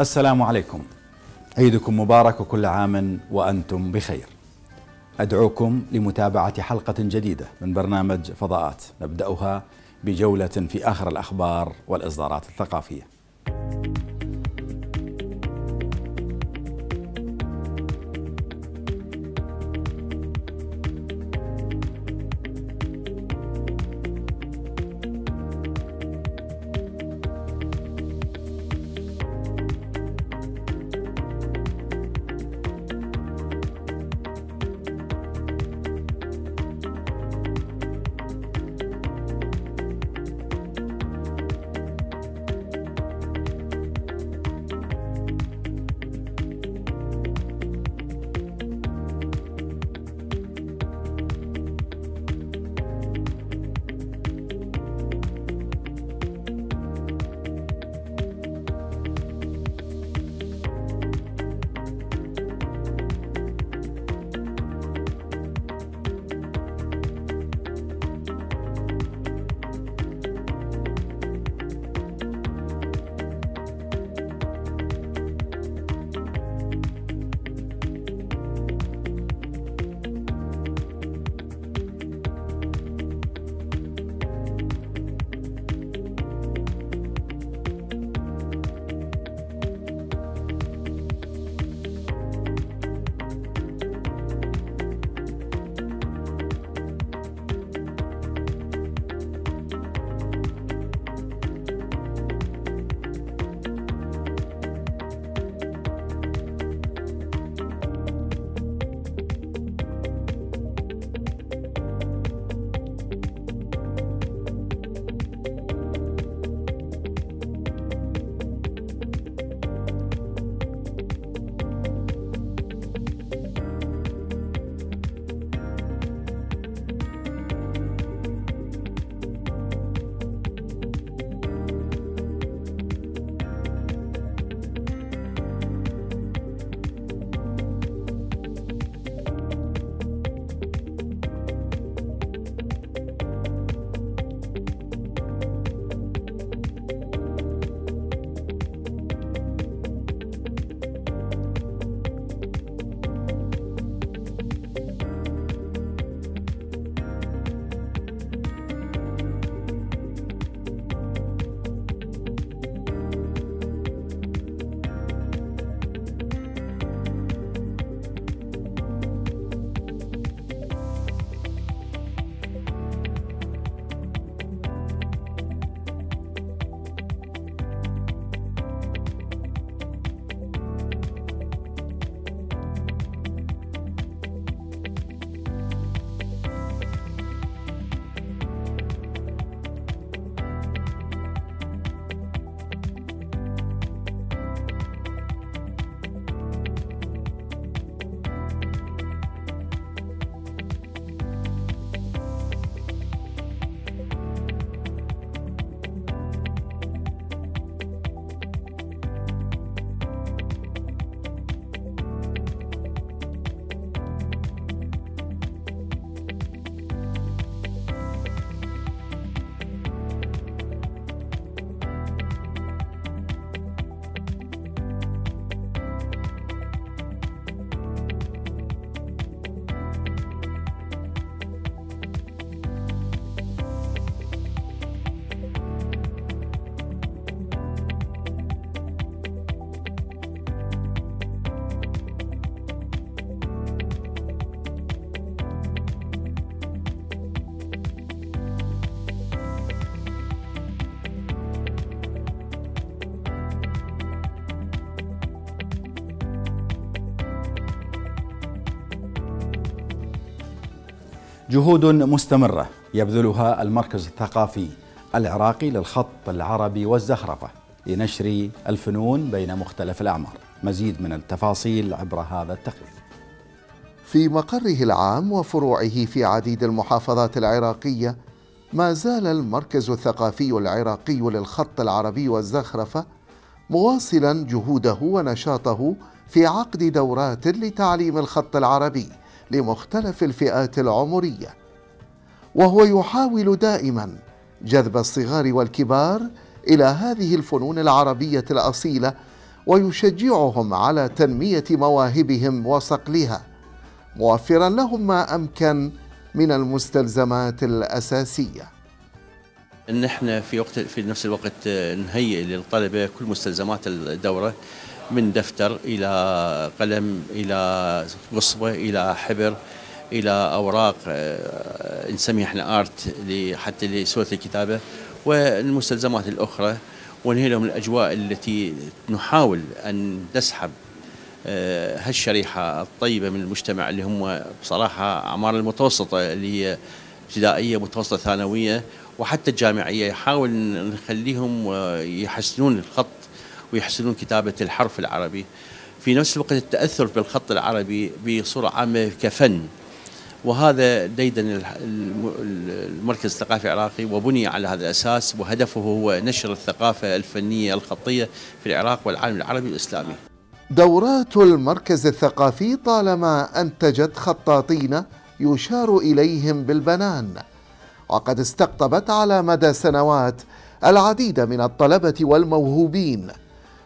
السلام عليكم عيدكم مبارك وكل عام وأنتم بخير أدعوكم لمتابعة حلقة جديدة من برنامج فضاءات نبدأها بجولة في آخر الأخبار والإصدارات الثقافية جهود مستمرة يبذلها المركز الثقافي العراقي للخط العربي والزخرفة لنشر الفنون بين مختلف الأعمار مزيد من التفاصيل عبر هذا التقرير في مقره العام وفروعه في عديد المحافظات العراقية ما زال المركز الثقافي العراقي للخط العربي والزخرفة مواصلا جهوده ونشاطه في عقد دورات لتعليم الخط العربي لمختلف الفئات العمريه وهو يحاول دائما جذب الصغار والكبار الى هذه الفنون العربيه الاصيله ويشجعهم على تنميه مواهبهم وصقلها موفرا لهم ما امكن من المستلزمات الاساسيه ان احنا في وقت في نفس الوقت نهيئ للطلبه كل مستلزمات الدوره من دفتر إلى قلم إلى قصبة إلى حبر إلى أوراق آه، نسميها احنا آرت حتى لصورة الكتابة والمستلزمات الأخرى ونهي لهم الأجواء التي نحاول أن نسحب آه، هالشريحة الطيبة من المجتمع اللي هم بصراحة أعمار المتوسطة اللي هي ابتدائية متوسطة ثانوية وحتى الجامعية يحاول نخليهم آه، يحسنون الخط ويحسنون كتابة الحرف العربي في نفس الوقت التأثر بالخط العربي بصورة عامة كفن وهذا ديدن المركز الثقافي العراقي وبني على هذا الأساس وهدفه هو نشر الثقافة الفنية الخطية في العراق والعالم العربي الإسلامي دورات المركز الثقافي طالما أنتجت خطاطين يشار إليهم بالبنان وقد استقطبت على مدى سنوات العديد من الطلبة والموهوبين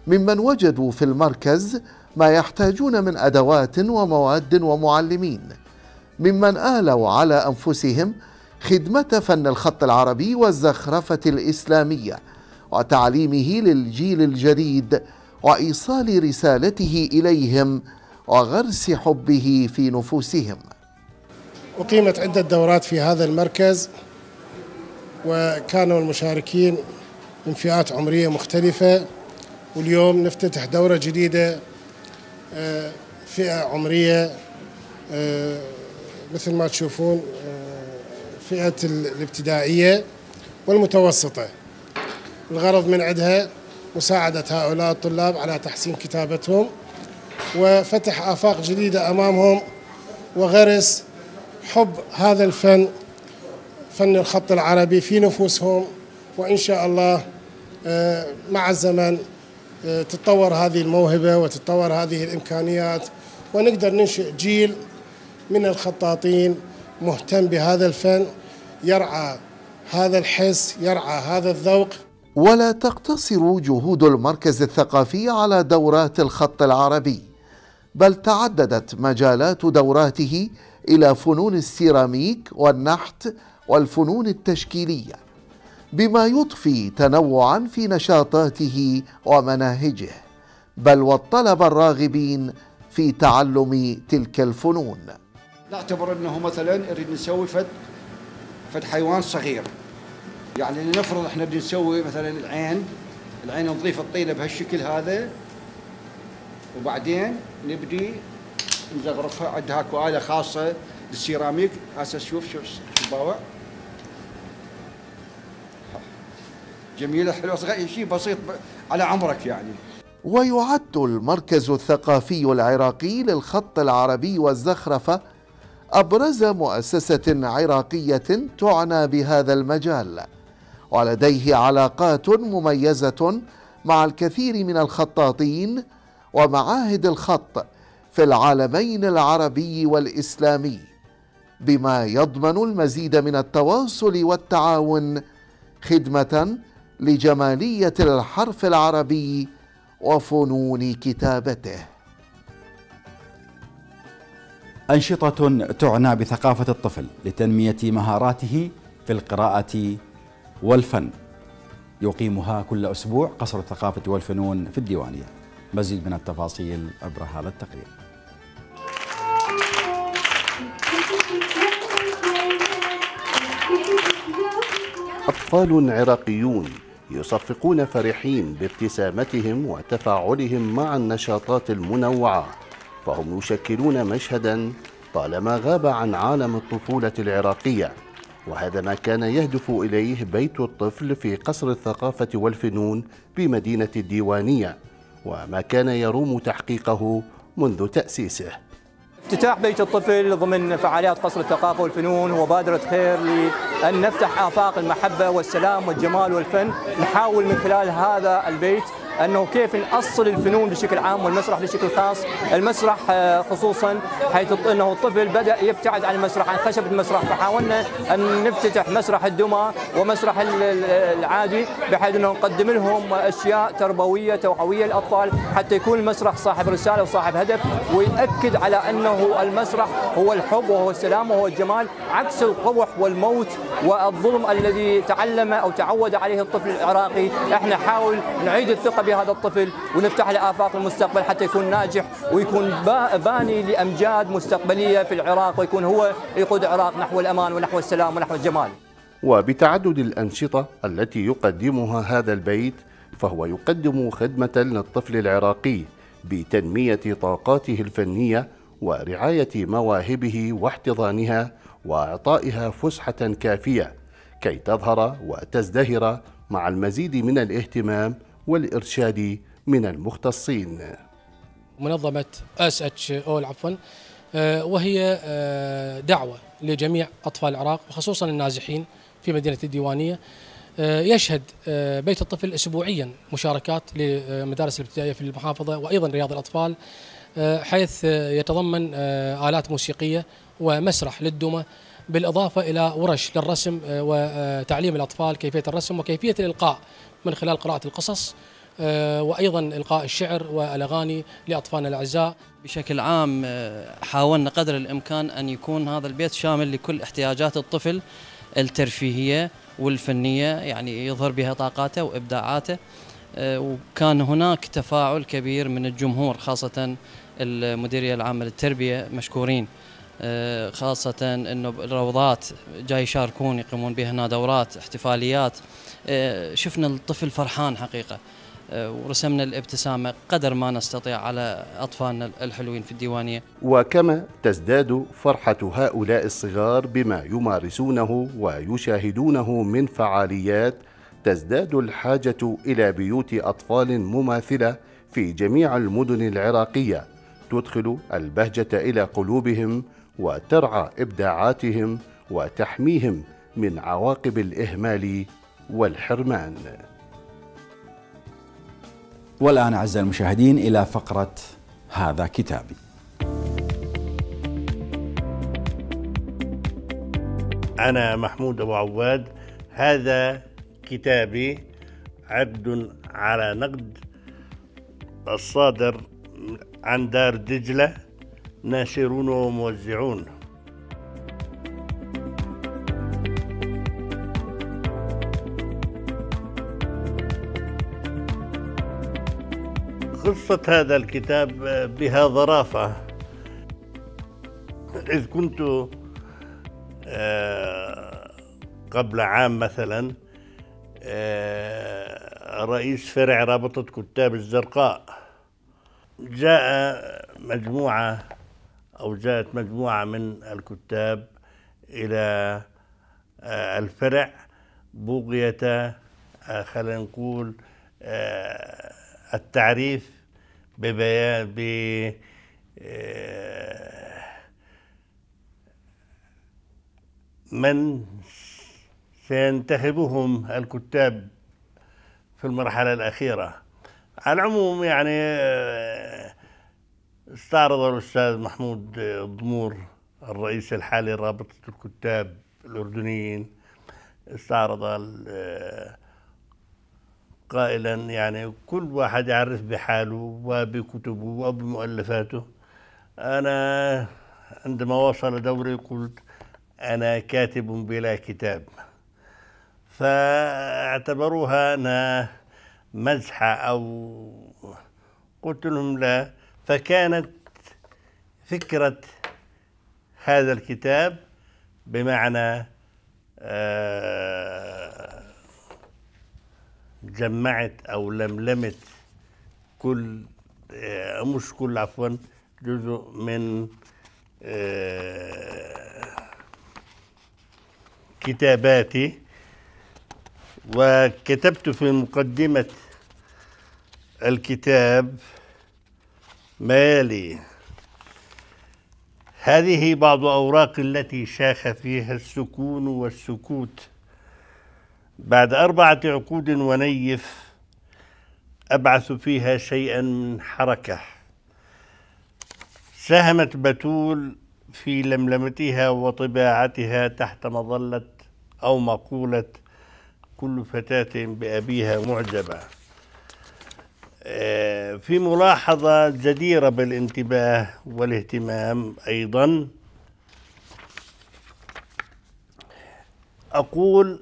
ممن وجدوا في المركز ما يحتاجون من ادوات ومواد ومعلمين ممن الوا على انفسهم خدمه فن الخط العربي والزخرفه الاسلاميه وتعليمه للجيل الجديد وايصال رسالته اليهم وغرس حبه في نفوسهم اقيمت عده دورات في هذا المركز وكانوا المشاركين من فئات عمريه مختلفه واليوم نفتتح دورة جديدة آه، فئة عمرية آه، مثل ما تشوفون آه، فئة الابتدائية والمتوسطة الغرض من عندها مساعدة هؤلاء الطلاب على تحسين كتابتهم وفتح آفاق جديدة أمامهم وغرس حب هذا الفن فن الخط العربي في نفوسهم وإن شاء الله مع الزمن تتطور هذه الموهبة وتتطور هذه الإمكانيات ونقدر ننشئ جيل من الخطاطين مهتم بهذا الفن يرعى هذا الحس يرعى هذا الذوق ولا تقتصر جهود المركز الثقافي على دورات الخط العربي بل تعددت مجالات دوراته إلى فنون السيراميك والنحت والفنون التشكيليه بما يضفي تنوعا في نشاطاته ومناهجه بل والطلبه الراغبين في تعلم تلك الفنون نعتبر انه مثلا نريد نسوي فد فد حيوان صغير يعني لنفرض احنا بدنا نسوي مثلا العين العين نضيف الطينه بهالشكل هذا وبعدين نبدي نزغرفها عندها كواله خاصه للسيراميك هسه شوف شوف شو باوع جميله حلوه صغير شيء بسيط على عمرك يعني ويعد المركز الثقافي العراقي للخط العربي والزخرفه ابرز مؤسسه عراقيه تعنى بهذا المجال ولديه علاقات مميزه مع الكثير من الخطاطين ومعاهد الخط في العالمين العربي والاسلامي بما يضمن المزيد من التواصل والتعاون خدمه لجماليه الحرف العربي وفنون كتابته انشطه تعنى بثقافه الطفل لتنميه مهاراته في القراءه والفن يقيمها كل اسبوع قصر الثقافه والفنون في الديوانيه مزيد من التفاصيل عبر هذا التقرير أطفال عراقيون يصفقون فرحين بابتسامتهم وتفاعلهم مع النشاطات المنوعة فهم يشكلون مشهدا طالما غاب عن عالم الطفولة العراقية وهذا ما كان يهدف إليه بيت الطفل في قصر الثقافة والفنون بمدينة الديوانية وما كان يروم تحقيقه منذ تأسيسه افتتاح بيت الطفل ضمن فعاليات قصر الثقافة والفنون هو بادرة خير لأن نفتح آفاق المحبة والسلام والجمال والفن نحاول من خلال هذا البيت انه كيف نأصل الفنون بشكل عام والمسرح بشكل خاص، المسرح آه، خصوصا حيث انه الطفل بدا يبتعد عن المسرح عن خشبه المسرح فحاولنا ان نفتتح مسرح الدمى ومسرح العادي بحيث انه نقدم لهم اشياء تربويه توعويه للاطفال حتى يكون المسرح صاحب رساله وصاحب هدف ويأكد على انه المسرح هو الحب وهو السلام وهو الجمال عكس القبح والموت والظلم الذي تعلم او تعود عليه الطفل العراقي، احنا نحاول نعيد الثقه هذا الطفل ونفتح له آفاق المستقبل حتى يكون ناجح ويكون باني لأمجاد مستقبلية في العراق ويكون هو يقود العراق نحو الأمان ونحو السلام ونحو الجمال وبتعدد الأنشطة التي يقدمها هذا البيت فهو يقدم خدمة للطفل العراقي بتنمية طاقاته الفنية ورعاية مواهبه واحتضانها وإعطائها فسحة كافية كي تظهر وتزدهر مع المزيد من الاهتمام والإرشاد من المختصين منظمة اس اتش اول عفوا آه، وهي آه، دعوة لجميع أطفال العراق وخصوصا النازحين في مدينة الديوانية آه، يشهد بيت الطفل اسبوعيا مشاركات لمدارس الابتدائيه في المحافظه وايضا رياض الاطفال حيث يتضمن الات موسيقيه ومسرح للدمى بالاضافه الى ورش للرسم وتعليم الاطفال كيفيه الرسم وكيفيه الالقاء من خلال قراءة القصص آه، وأيضا إلقاء الشعر والأغاني لأطفالنا الأعزاء بشكل عام آه، حاولنا قدر الإمكان أن يكون هذا البيت شامل لكل احتياجات الطفل الترفيهية والفنية يعني يظهر بها طاقاته وإبداعاته آه، وكان هناك تفاعل كبير من الجمهور خاصة المديرية العامة للتربية مشكورين خاصة أنه الروضات جاي يشاركون يقيمون هنا دورات احتفاليات آه، شفنا الطفل فرحان حقيقه آه، ورسمنا الابتسامه قدر ما نستطيع على اطفالنا الحلوين في الديوانيه. وكما تزداد فرحه هؤلاء الصغار بما يمارسونه ويشاهدونه من فعاليات تزداد الحاجه الى بيوت اطفال مماثله في جميع المدن العراقيه تدخل البهجه الى قلوبهم وترعى ابداعاتهم وتحميهم من عواقب الاهمال والحرمان والآن أعزائي المشاهدين إلى فقرة هذا كتابي أنا محمود أبو عواد هذا كتابي عبد على نقد الصادر عن دار دجلة ناشرون وموزعون قصة هذا الكتاب بها ظرافة إذ كنت آه، قبل عام مثلا آه، رئيس فرع رابطة كتاب الزرقاء جاء مجموعة أو جاءت مجموعة من الكتاب إلى آه، الفرع بغية خلينا نقول التعريف ببيان ب آه، من سينتخبهم الكتاب في المرحلة الأخيرة على العموم يعني آه، استعرض الأستاذ محمود آه، الضمور الرئيس الحالي لرابطة الكتاب الأردنيين استعرض قائلا يعني كل واحد يعرف بحاله وبكتبه وبمؤلفاته أنا عندما وصل دوري قلت أنا كاتب بلا كتاب فاعتبروها أنها مزحة أو قلت لهم لا فكانت فكرة هذا الكتاب بمعنى آه جمعت او لملمت كل آه، مش كل عفوا جزء من آه، كتاباتي وكتبت في مقدمة الكتاب ما يلي هذه بعض أوراق التي شاخ فيها السكون والسكوت بعد أربعة عقود ونيف أبعث فيها شيئا من حركة ساهمت بتول في لملمتها وطباعتها تحت مظلة أو مقولة كل فتاة بأبيها معجبة آه، في ملاحظة جديرة بالانتباه والاهتمام أيضا أقول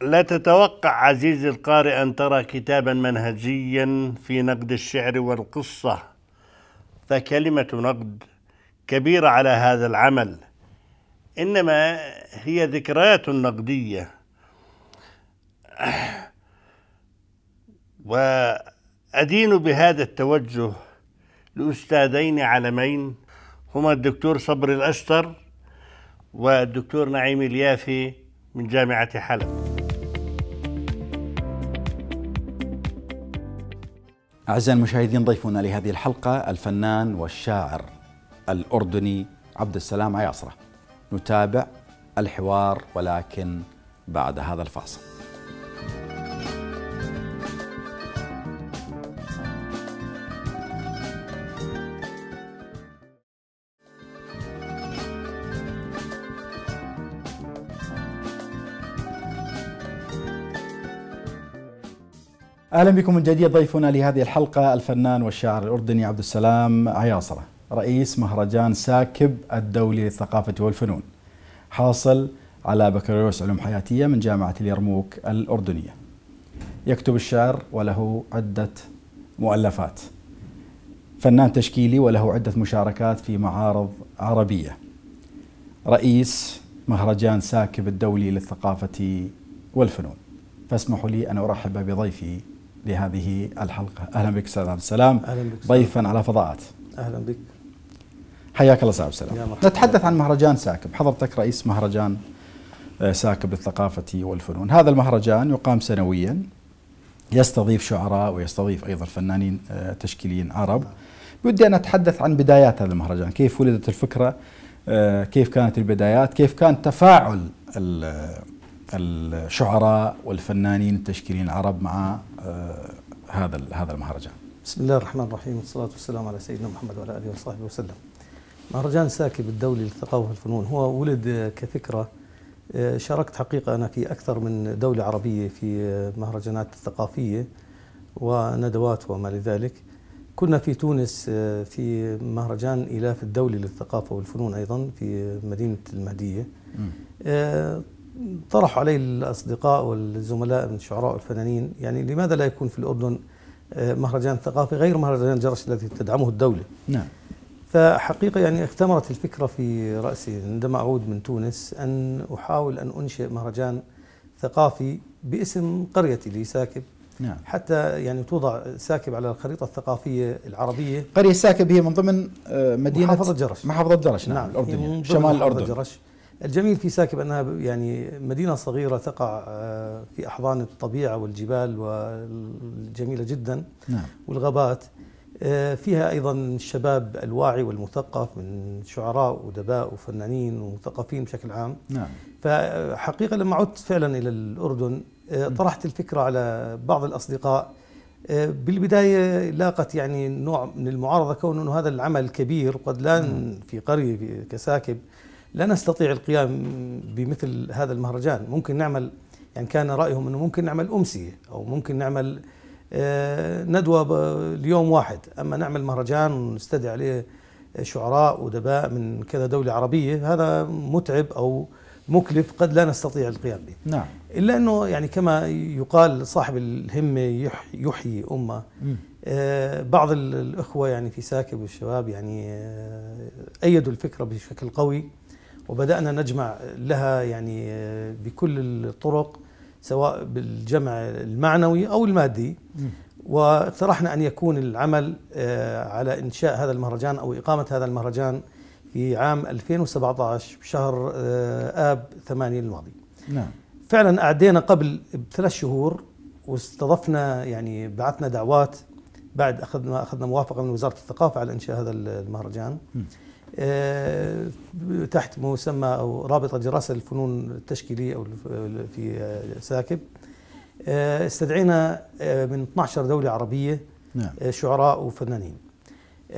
لا تتوقع عزيزي القارئ أن ترى كتابا منهجيا في نقد الشعر والقصة فكلمة نقد كبيرة على هذا العمل إنما هي ذكريات نقدية وأدين بهذا التوجه لأستاذين عالمين هما الدكتور صبري الأشتر والدكتور نعيم اليافي من جامعة حلب أعزائي المشاهدين ضيفنا لهذه الحلقة الفنان والشاعر الأردني عبد السلام عياصرة نتابع الحوار ولكن بعد هذا الفاصل اهلا بكم من جديد ضيفنا لهذه الحلقه الفنان والشاعر الاردني عبد السلام عياصره رئيس مهرجان ساكب الدولي للثقافه والفنون حاصل على بكالوريوس علوم حياتيه من جامعه اليرموك الاردنيه يكتب الشعر وله عده مؤلفات فنان تشكيلي وله عده مشاركات في معارض عربيه رئيس مهرجان ساكب الدولي للثقافه والفنون فاسمحوا لي ان ارحب بضيفي لهذه الحلقة أهلا بك أستاذ عبد السلام أهلا بك ضيفا على فضاءات أهلا بك حياك الله أستاذ عبد السلام نتحدث عن مهرجان ساكب حضرتك رئيس مهرجان آه، ساكب للثقافة والفنون هذا المهرجان يقام سنويا يستضيف شعراء ويستضيف أيضا فنانين آه، تشكيليين عرب بدي أن أتحدث عن بدايات هذا المهرجان كيف ولدت الفكرة آه، كيف كانت البدايات كيف كان تفاعل الشعراء والفنانين التشكيليين العرب مع آه، هذا هذا المهرجان. بسم الله الرحمن الرحيم والصلاه والسلام على سيدنا محمد وعلى اله وصحبه وسلم. مهرجان ساكب الدولي للثقافه والفنون هو ولد كفكره آه، شاركت حقيقه انا في اكثر من دوله عربيه في آه، مهرجانات ثقافيه وندوات وما لذلك. كنا في تونس في مهرجان إيلاف الدولي للثقافة والفنون أيضا في مدينة المهدية طرحوا علي الأصدقاء والزملاء من الشعراء والفنانين يعني لماذا لا يكون في الأردن آه، مهرجان ثقافي غير مهرجان جرش الذي تدعمه الدولة نعم فحقيقة يعني اختمرت الفكرة في رأسي عندما أعود من تونس أن أحاول أن أنشئ مهرجان ثقافي باسم قريتي لي ساكب نعم. حتى يعني توضع ساكب على الخريطة الثقافية العربية قرية ساكب هي من ضمن آه، مدينة محافظة جرش محافظة جرش نعم, نعم الأردنية شمال الأردن جرش الجميل في ساكب أنها يعني مدينة صغيرة تقع آه، في أحضان الطبيعة والجبال والجميلة جدا نعم. والغابات آه، فيها أيضا الشباب الواعي والمثقف من شعراء ودباء وفنانين ومثقفين بشكل عام نعم. فحقيقة لما عدت فعلا إلى الأردن آه، نعم. طرحت الفكرة على بعض الأصدقاء بالبداية لاقت يعني نوع من المعارضة كون أنه هذا العمل كبير وقد لا نعم. في قرية كساكب لا نستطيع القيام بمثل هذا المهرجان ممكن نعمل يعني كان رأيهم أنه ممكن نعمل أمسية أو ممكن نعمل آه، ندوة ليوم واحد أما نعمل مهرجان ونستدعي عليه شعراء ودباء من كذا دولة عربية هذا متعب أو مكلف قد لا نستطيع القيام به نعم. إلا أنه يعني كما يقال صاحب الهمة يحيي أمة آه، بعض الأخوة يعني في ساكب والشباب يعني آه، أيدوا الفكرة بشكل قوي وبدأنا نجمع لها يعني بكل الطرق سواء بالجمع المعنوي أو المادي واقترحنا أن يكون العمل آه، على إنشاء هذا المهرجان أو إقامة هذا المهرجان في عام 2017 بشهر آه، آب 8 الماضي نعم فعلا أعدينا قبل بثلاث شهور واستضفنا يعني بعثنا دعوات بعد أخذنا أخذنا موافقة من وزارة الثقافة على إنشاء هذا المهرجان م. آه، تحت مسمى أو رابطة دراسة الفنون التشكيلية أو في ساكب آه، استدعينا آه، من 12 دولة عربية نعم. شعراء وفنانين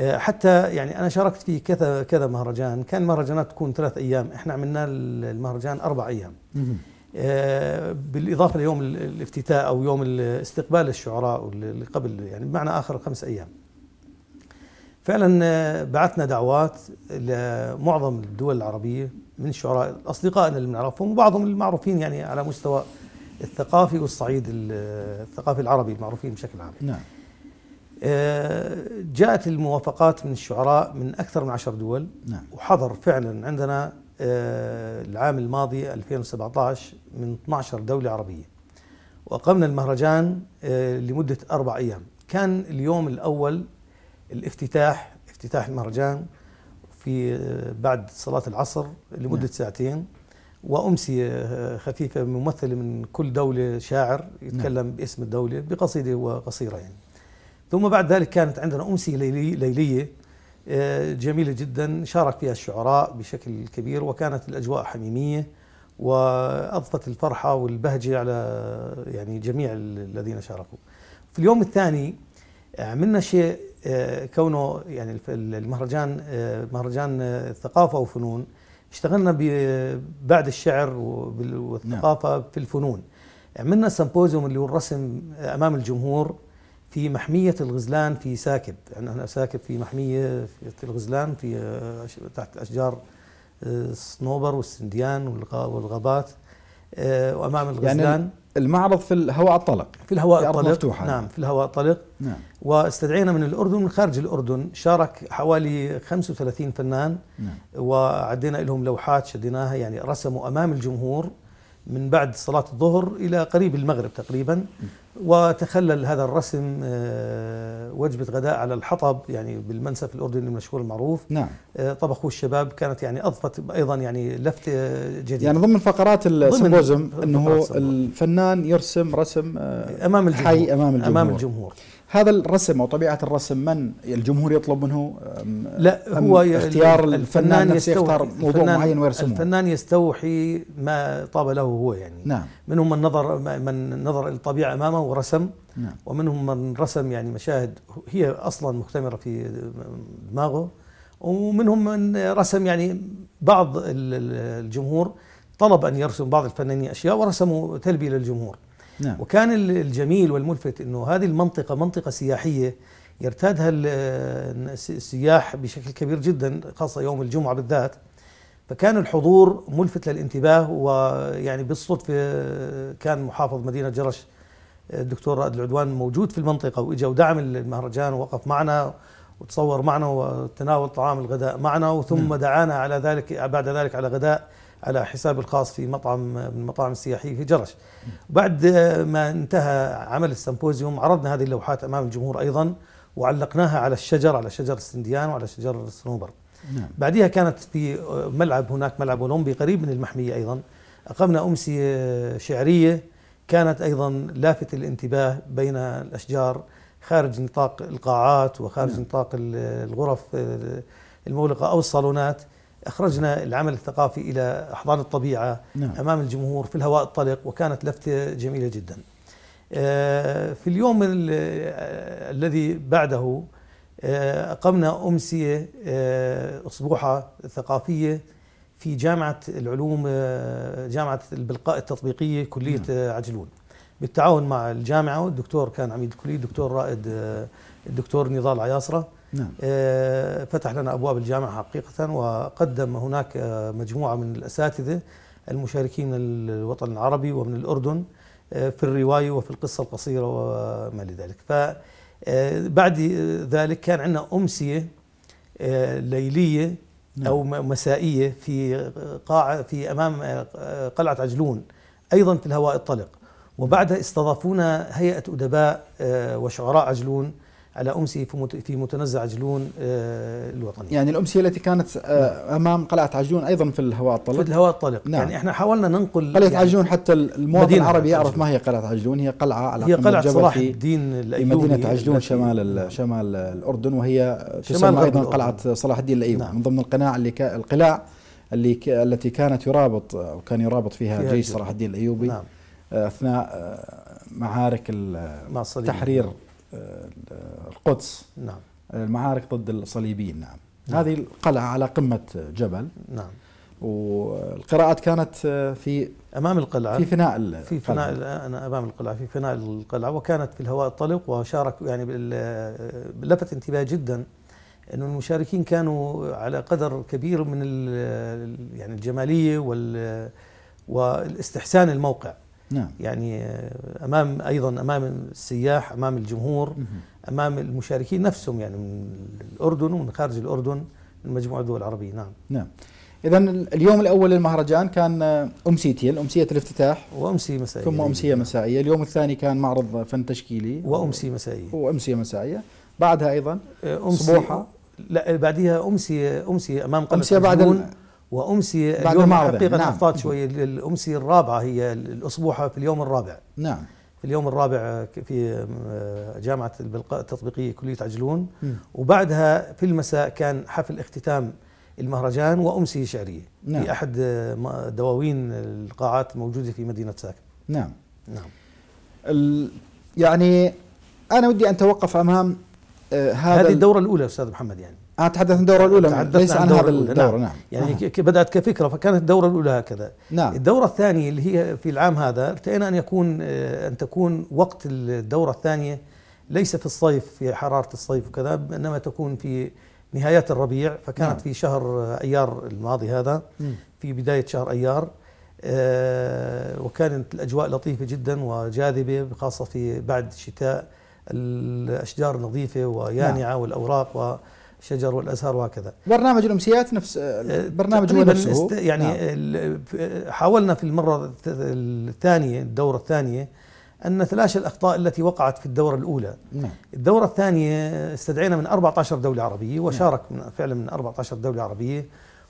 حتى يعني أنا شاركت في كذا كذا مهرجان كان مهرجانات تكون ثلاث أيام إحنا عملنا المهرجان أربع أيام بالإضافة ليوم الافتتاح أو يوم استقبال الشعراء اللي قبل يعني بمعنى آخر خمس أيام فعلا آه، بعثنا دعوات لمعظم الدول العربية من الشعراء أصدقائنا اللي بنعرفهم وبعضهم المعروفين يعني على مستوى الثقافي والصعيد آه، الثقافي العربي المعروفين بشكل عام نعم آه، جاءت الموافقات من الشعراء من أكثر من عشر دول نعم. وحضر فعلا عندنا العام الماضي 2017 من 12 دولة عربية وأقمنا المهرجان لمدة أربع أيام كان اليوم الأول الافتتاح افتتاح المهرجان في آه، بعد صلاة العصر لمدة نعم. ساعتين وأمسية آه، خفيفة ممثلة من كل دولة شاعر نعم. يتكلم نعم. باسم الدولة بقصيدة وقصيرة يعني ثم بعد ذلك كانت عندنا أمسية ليلية آه، جميلة جدا شارك فيها الشعراء بشكل كبير وكانت الأجواء حميمية وأضفت الفرحة والبهجة على يعني جميع الذين شاركوا في اليوم الثاني عملنا شيء آه، كونه يعني المهرجان آه، مهرجان آه، ثقافه وفنون اشتغلنا بعد الشعر والثقافه نعم. في الفنون عملنا سمبوزيوم اللي هو الرسم امام الجمهور في محميه الغزلان في ساكب عندنا يعني ساكب في محميه في الغزلان في تحت اشجار الصنوبر والسنديان والغابات وامام يعني الغزلان يعني المعرض في الهواء الطلق في الهواء في الطلق مفتوحة نعم في الهواء الطلق نعم واستدعينا من الأردن ومن خارج الأردن شارك حوالي 35 فنان نعم وعدينا لهم لوحات شديناها يعني رسموا أمام الجمهور من بعد صلاة الظهر إلى قريب المغرب تقريبا وتخلل هذا الرسم آه، وجبة غداء على الحطب يعني بالمنسف الأردني المشهور المعروف نعم آه، طبخوه الشباب كانت يعني أضفت أيضا يعني لفتة آه، جديدة يعني ضمن فقرات السيمبوزم أنه الفنان يرسم رسم أمام الجمهور حي أمام الجمهور, أمام الجمهور هذا الرسم او طبيعه الرسم من الجمهور يطلب منه لا هو اختيار الفنان نفسه يختار موضوع معين ويرسمه الفنان يستوحي ما طاب له هو يعني نعم منهم من نظر من نظر الطبيعه امامه ورسم نعم ومنهم من رسم يعني مشاهد هي اصلا مختمره في دماغه ومنهم من رسم يعني بعض الجمهور طلب ان يرسم بعض الفنانين اشياء ورسموا تلبيه للجمهور نعم. وكان الجميل والملفت أنه هذه المنطقة منطقة سياحية يرتادها السياح بشكل كبير جدا خاصة يوم الجمعة بالذات فكان الحضور ملفت للانتباه ويعني بالصدفة كان محافظ مدينة جرش الدكتور رائد العدوان موجود في المنطقة وإجا ودعم المهرجان ووقف معنا وتصور معنا وتناول طعام الغداء معنا وثم نعم. دعانا على ذلك بعد ذلك على غداء على حساب الخاص في مطعم من المطاعم السياحيه في جرش. بعد ما انتهى عمل السمبوزيوم عرضنا هذه اللوحات امام الجمهور ايضا وعلقناها على الشجر على شجر السنديان وعلى شجر الصنوبر. نعم. بعدها كانت في ملعب هناك ملعب اولمبي قريب من المحميه ايضا اقمنا امسيه شعريه كانت ايضا لافت الانتباه بين الاشجار خارج نطاق القاعات وخارج نعم. نطاق الغرف المغلقه او الصالونات أخرجنا العمل الثقافي إلى أحضان الطبيعة نعم. أمام الجمهور في الهواء الطلق وكانت لفتة جميلة جدا آه، في اليوم آه، الذي بعده آه، أقمنا أمسية اسبوحه ثقافية في جامعة العلوم جامعة البلقاء التطبيقية كلية نعم. عجلون بالتعاون مع الجامعة والدكتور كان عميد الكلية الدكتور رائد الدكتور نضال عياصره نعم. آه، فتح لنا أبواب الجامعة حقيقة وقدم هناك آه، مجموعة من الأساتذة المشاركين من الوطن العربي ومن الأردن آه، في الرواية وفي القصة القصيرة وما لذلك فبعد ذلك كان عندنا أمسية ليلية نعم. أو مسائية في قاعة في أمام قلعة عجلون أيضا في الهواء الطلق نعم. وبعدها استضافونا هيئة أدباء وشعراء عجلون على أمسي في متنزع عجلون آه، الوطني يعني الأمسية التي كانت آه، أمام قلعة عجلون أيضا في الهواء الطلق في الهواء الطلق نعم. يعني إحنا حاولنا ننقل قلعة يعني عجلون حتى المواطن العربي يعرف ما هي قلعة عجلون هي قلعة على هي قلعة صلاح الدين الأيوبي مدينة عجلون شمال شمال الأردن وهي تسمى أيضا قلعة صلاح الدين الأيوبي نعم. من ضمن القناع اللي القلاع اللي ك... التي كانت يرابط او كان يرابط فيها, فيها جيش صلاح الدين الايوبي نعم. آه، اثناء معارك مع التحرير آه، القدس نعم المعارك ضد الصليبيين نعم. نعم هذه القلعة على قمة جبل نعم والقراءات كانت آه، في امام القلعه في فناء القلعة. في فناء انا امام القلعه في فناء القلعه وكانت في الهواء الطلق وشارك يعني لفت انتباه جدا انه المشاركين كانوا على قدر كبير من يعني الجماليه وال والاستحسان الموقع نعم. يعني امام ايضا امام السياح امام الجمهور امام المشاركين نفسهم يعني من الاردن ومن خارج الاردن من مجموعه الدول العربيه نعم نعم اذا اليوم الاول للمهرجان كان امسيتين امسيه الافتتاح وامسيه مسائيه ثم امسيه مسائيه اليوم الثاني كان معرض فن تشكيلي وامسيه مسائيه وامسيه مسائيه بعدها ايضا امسيه صبوحه لا بعديها امسيه امسيه امام قلعه أمسية بعد وأمسية بعد اليوم يعني، حقيقة نعم. أفطات شوية الأمسية الرابعة هي الأسبوعة في اليوم الرابع نعم في اليوم الرابع في آه، جامعة البلقاء التطبيقية كلية عجلون م. وبعدها في المساء كان حفل اختتام المهرجان وأمسية شعرية نعم. في أحد آه، دواوين القاعات الموجودة في مدينة ساكن نعم نعم ال... يعني أنا ودي أن أتوقف أمام آه هذا هذه الدورة الأولى أستاذ محمد يعني انا اتحدث عن الدوره الاولى ليس عن, هذا الدوره نعم, نعم. يعني آه. بدات كفكره فكانت الدوره الاولى هكذا نعم. الدوره الثانيه اللي هي في العام هذا ارتئينا ان يكون آه، ان تكون وقت الدوره الثانيه ليس في الصيف في حراره الصيف وكذا انما تكون في نهايات الربيع فكانت نعم. في شهر ايار الماضي هذا م. في بدايه شهر ايار آه وكانت الاجواء لطيفه جدا وجاذبه خاصه في بعد الشتاء الاشجار نظيفه نعم. ويانعه نعم. والاوراق و شجر والازهار وهكذا برنامج الامسيات نفس آه، برنامج هو نفسه يعني نعم. حاولنا في المره الثانيه الدوره الثانيه ان نتلاشى الاخطاء التي وقعت في الدوره الاولى نعم. الدوره الثانيه استدعينا من 14 دوله عربيه نعم. وشارك نعم. فعلا من 14 دوله عربيه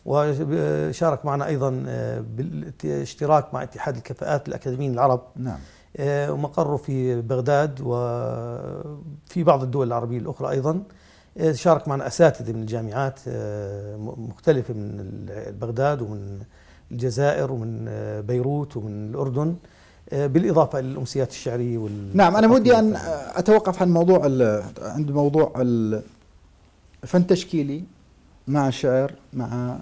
وشارك معنا ايضا آه، بالاشتراك مع اتحاد الكفاءات الاكاديميين العرب نعم آه، ومقره في بغداد وفي بعض الدول العربيه الاخرى ايضا شارك معنا اساتذه من الجامعات آه، مختلفه من بغداد ومن الجزائر ومن آه، بيروت ومن الاردن آه، بالاضافه الى الامسيات الشعريه وال نعم انا ودي ان اتوقف عن موضوع عند موضوع الفن التشكيلي مع شعر مع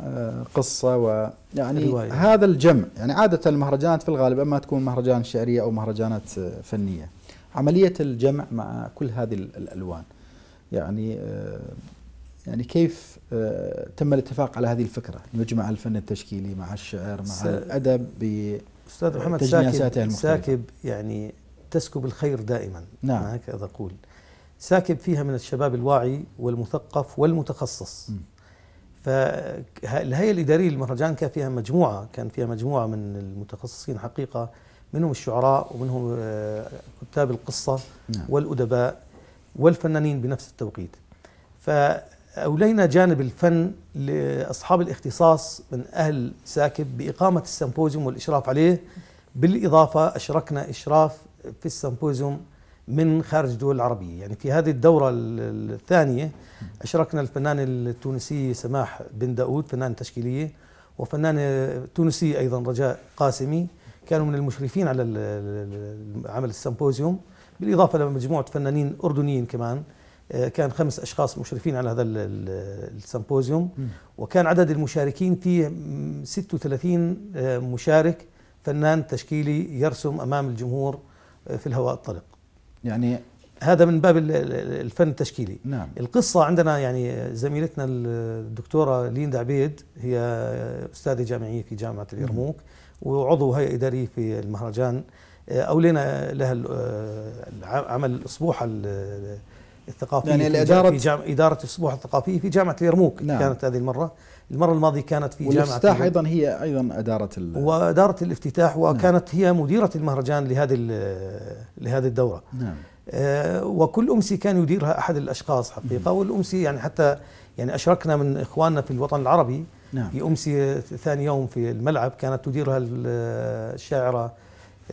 قصه يعني رواية. هذا الجمع يعني عاده المهرجانات في الغالب اما تكون مهرجان شعريه او مهرجانات فنيه عمليه الجمع مع كل هذه الالوان يعني آه، يعني كيف آه، تم الاتفاق على هذه الفكره يجمع الفن التشكيلي مع الشعر مع س... الادب ب استاذ محمد ساكب ساكب يعني تسكب الخير دائما نعم هكذا اقول ساكب فيها من الشباب الواعي والمثقف والمتخصص فالهيئه الاداريه للمهرجان كان فيها مجموعه كان فيها مجموعه من المتخصصين حقيقه منهم الشعراء ومنهم آه، كتاب القصه نعم. والادباء والفنانين بنفس التوقيت فأولينا جانب الفن لأصحاب الاختصاص من أهل ساكب بإقامة السمبوزيوم والإشراف عليه بالإضافة أشركنا إشراف في السمبوزيوم من خارج الدول العربية يعني في هذه الدورة الثانية أشركنا الفنان التونسي سماح بن داود فنان تشكيلية وفنان تونسي أيضا رجاء قاسمي كانوا من المشرفين على عمل السمبوزيوم بالإضافة لمجموعة فنانين أردنيين كمان آه، كان خمس أشخاص مشرفين على هذا السمبوزيوم وكان عدد المشاركين فيه 36 آه، مشارك فنان تشكيلي يرسم أمام الجمهور آه، في الهواء الطلق يعني هذا من باب الفن التشكيلي نعم. القصة عندنا يعني زميلتنا الدكتورة ليندا عبيد هي أستاذة جامعية في جامعة اليرموك وعضو هيئة إدارية في المهرجان آه، أولينا لها آه، عمل الأسبوع الثقافي يعني في إدارة, جامعة إدارة الأسبوع الثقافي في جامعة اليرموك نعم. كانت هذه المرة المرة الماضية كانت في جامعة والافتتاح أيضا هي أيضا أدارت وأدارت الافتتاح نعم. وكانت نعم. هي مديرة المهرجان لهذه لهذه الدورة نعم آه وكل أمسي كان يديرها أحد الأشخاص حقيقة والأمسي يعني حتى يعني أشركنا من إخواننا في الوطن العربي نعم. في أمسي ثاني يوم في الملعب كانت تديرها الشاعرة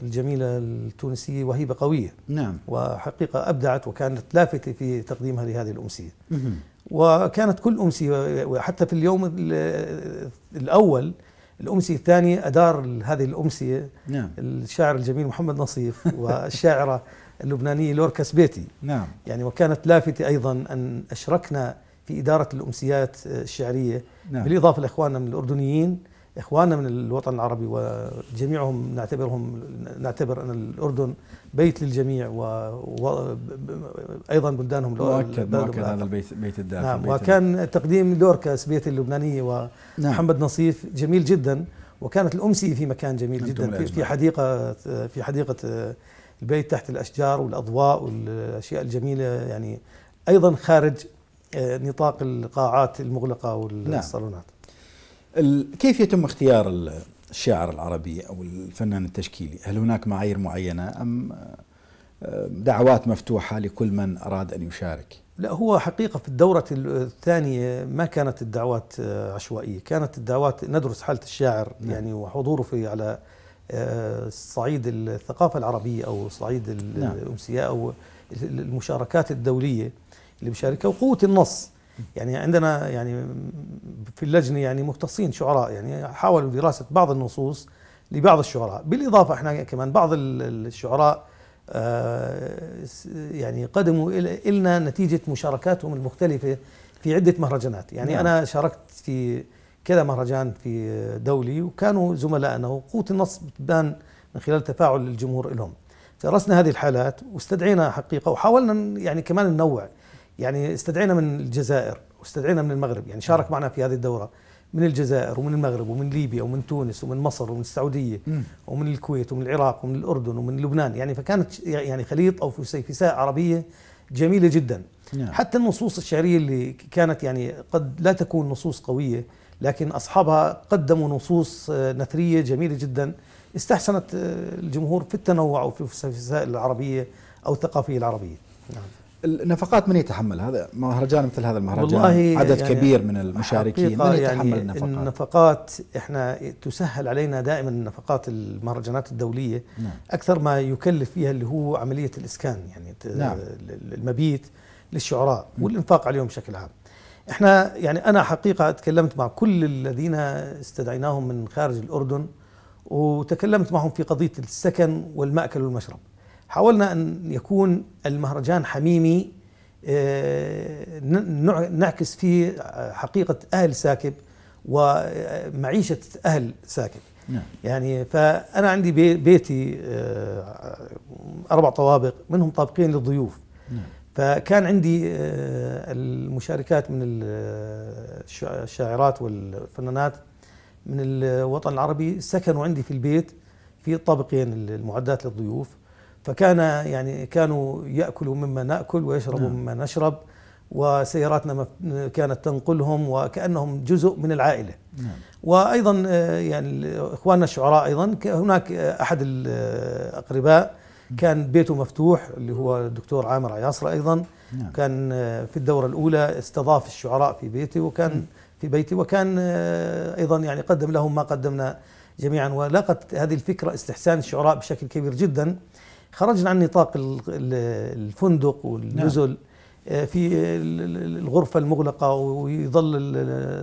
الجميلة التونسية وهيبة قوية نعم وحقيقة أبدعت وكانت لافتة في تقديمها لهذه الأمسية وكانت كل أمسية وحتى في اليوم الأول الأمسية الثانية أدار هذه الأمسية نعم. الشاعر الجميل محمد نصيف والشاعرة اللبنانية لوركا سبيتي نعم يعني وكانت لافتة أيضا أن أشركنا في إدارة الأمسيات الشعرية نعم. بالإضافة لإخواننا من الأردنيين إخواننا من الوطن العربي وجميعهم نعتبرهم نعتبر أن الأردن بيت للجميع وأيضا ايضا بلدانهم مؤكد مؤكد هذا البيت بيت الداخل نعم بيت وكان ال... تقديم دورك أسبية اللبنانية ومحمد نعم. نصيف جميل جدا وكانت الأمسية في مكان جميل جدا في, في حديقة في حديقة آه، البيت تحت الأشجار والأضواء والأشياء الجميلة يعني أيضا خارج آه، نطاق القاعات المغلقة نعم. والصالونات نعم. كيف يتم اختيار الشاعر العربي أو الفنان التشكيلي هل هناك معايير معينة أم دعوات مفتوحة لكل من أراد أن يشارك لا هو حقيقة في الدورة الثانية ما كانت الدعوات آه، عشوائية كانت الدعوات ندرس حالة الشاعر نعم. يعني وحضوره في على آه، صعيد الثقافة العربية أو صعيد نعم. الأمسية أو المشاركات الدولية اللي بيشاركها وقوة النص يعني عندنا يعني في اللجنه يعني مختصين شعراء يعني حاولوا دراسه بعض النصوص لبعض الشعراء بالاضافه احنا كمان بعض الشعراء آه، يعني قدموا لنا نتيجة مشاركاتهم المختلفة في عدة مهرجانات يعني نعم. أنا شاركت في كذا مهرجان في دولي وكانوا زملائنا وقوة النص بتبان من خلال تفاعل الجمهور لهم درسنا هذه الحالات واستدعينا حقيقة وحاولنا يعني كمان ننوع يعني استدعينا من الجزائر واستدعينا من المغرب يعني شارك معنا في هذه الدورة من الجزائر ومن المغرب ومن ليبيا ومن تونس ومن مصر ومن السعودية ومن الكويت ومن العراق ومن الأردن ومن لبنان يعني فكانت يعني خليط أو فسيفساء عربية جميلة جدا نعم. حتى النصوص الشعرية اللي كانت يعني قد لا تكون نصوص قوية لكن أصحابها قدموا نصوص آه، نثرية جميلة جدا استحسنت آه، الجمهور في التنوع وفي الفسيفساء العربية أو الثقافية العربية نعم. النفقات من يتحمل هذا مهرجان مثل هذا المهرجان والله عدد يعني كبير من المشاركين من يتحمل يعني النفقات النفقات احنا تسهل علينا دائما النفقات المهرجانات الدوليه نعم. اكثر ما يكلف فيها اللي هو عمليه الاسكان يعني نعم. المبيت للشعراء والانفاق عليهم بشكل عام احنا يعني انا حقيقه تكلمت مع كل الذين استدعيناهم من خارج الاردن وتكلمت معهم في قضيه السكن والماكل والمشرب حاولنا أن يكون المهرجان حميمي آه، نعكس فيه آه، حقيقة أهل ساكب ومعيشة أهل ساكب نعم. يعني فأنا عندي بيتي آه، أربع طوابق منهم طابقين للضيوف نعم. فكان عندي المشاركات من الشاعرات والفنانات من الوطن العربي سكنوا عندي في البيت في طابقين المعدات للضيوف فكان يعني كانوا ياكلوا مما ناكل ويشربوا نعم. مما نشرب وسياراتنا كانت تنقلهم وكانهم جزء من العائله نعم. وايضا آه، يعني اخواننا الشعراء ايضا هناك آه، احد الاقرباء آه، نعم. كان بيته مفتوح اللي هو الدكتور عامر عياصر ايضا نعم. كان في الدوره الاولى استضاف الشعراء في بيته وكان نعم. في بيتي وكان ايضا يعني قدم لهم ما قدمنا جميعا ولاقت هذه الفكره استحسان الشعراء بشكل كبير جدا خرجنا عن نطاق الفندق والنزل نعم. آه، في الغرفة المغلقة ويظل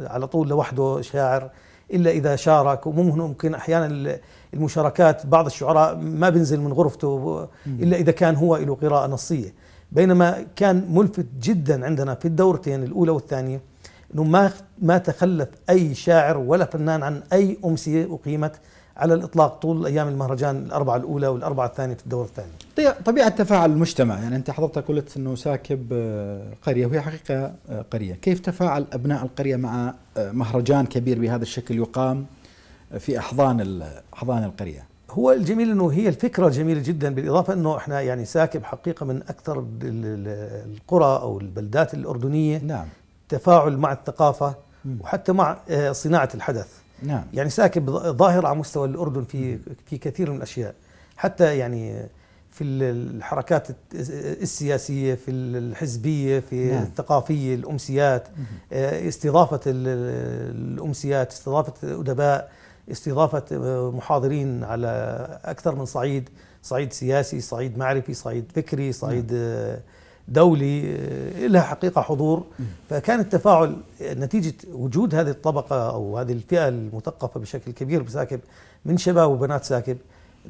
على طول لوحده شاعر إلا إذا شارك وممكن ممكن أحيانا المشاركات بعض الشعراء ما بينزل من غرفته إلا إذا كان هو له قراءة نصية بينما كان ملفت جدا عندنا في الدورتين الأولى والثانية أنه ما ما تخلف أي شاعر ولا فنان عن أي أمسية أقيمت على الاطلاق طول ايام المهرجان الاربعه الاولى والاربعه الثانيه في الدور الثاني. طبيعه تفاعل المجتمع يعني انت حضرتك قلت انه ساكب آه، قريه وهي حقيقه آه، قريه، كيف تفاعل ابناء القريه مع آه، مهرجان كبير بهذا الشكل يقام في احضان احضان القريه؟ هو الجميل انه هي الفكره جميله جدا بالاضافه انه احنا يعني ساكب حقيقه من اكثر القرى او البلدات الاردنيه نعم تفاعل مع الثقافه وحتى مع صناعه الحدث. نعم يعني ساكب ظاهرة على مستوى الأردن في في كثير من الأشياء حتى يعني في الحركات السياسية في الحزبية في نعم. الثقافية الأمسيات آه، استضافة الأمسيات استضافة أدباء استضافة آه، محاضرين على أكثر من صعيد صعيد سياسي صعيد معرفي صعيد فكري صعيد نعم. آه، دولي آه، لها حقيقة حضور فكان التفاعل نتيجة وجود هذه الطبقة أو هذه الفئة المثقفة بشكل كبير بساكب من شباب وبنات ساكب